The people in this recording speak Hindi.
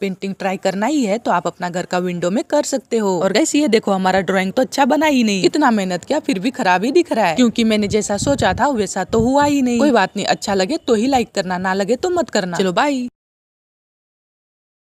पेंटिंग ट्राई करना ही है तो आप अपना घर का विंडो में कर सकते हो और गैस ये देखो हमारा ड्राइंग तो अच्छा बना ही नहीं इतना मेहनत किया फिर भी खराब ही दिख रहा है क्योंकि मैंने जैसा सोचा था वैसा तो हुआ ही नहीं कोई बात नहीं अच्छा लगे तो ही लाइक करना ना लगे तो मत करना चलो बाई